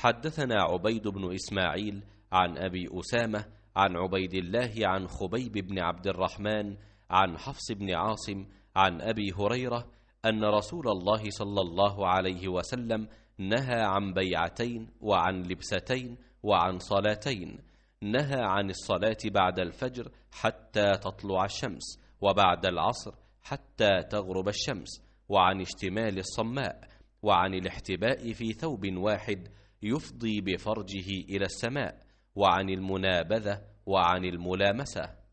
حدثنا عبيد بن إسماعيل عن أبي أسامة عن عبيد الله عن خبيب بن عبد الرحمن عن حفص بن عاصم عن أبي هريرة أن رسول الله صلى الله عليه وسلم نهى عن بيعتين وعن لبستين وعن صلاتين نهى عن الصلاة بعد الفجر حتى تطلع الشمس وبعد العصر حتى تغرب الشمس وعن اشتمال الصماء وعن الاحتباء في ثوب واحد يفضي بفرجه إلى السماء وعن المنابذة وعن الملامسة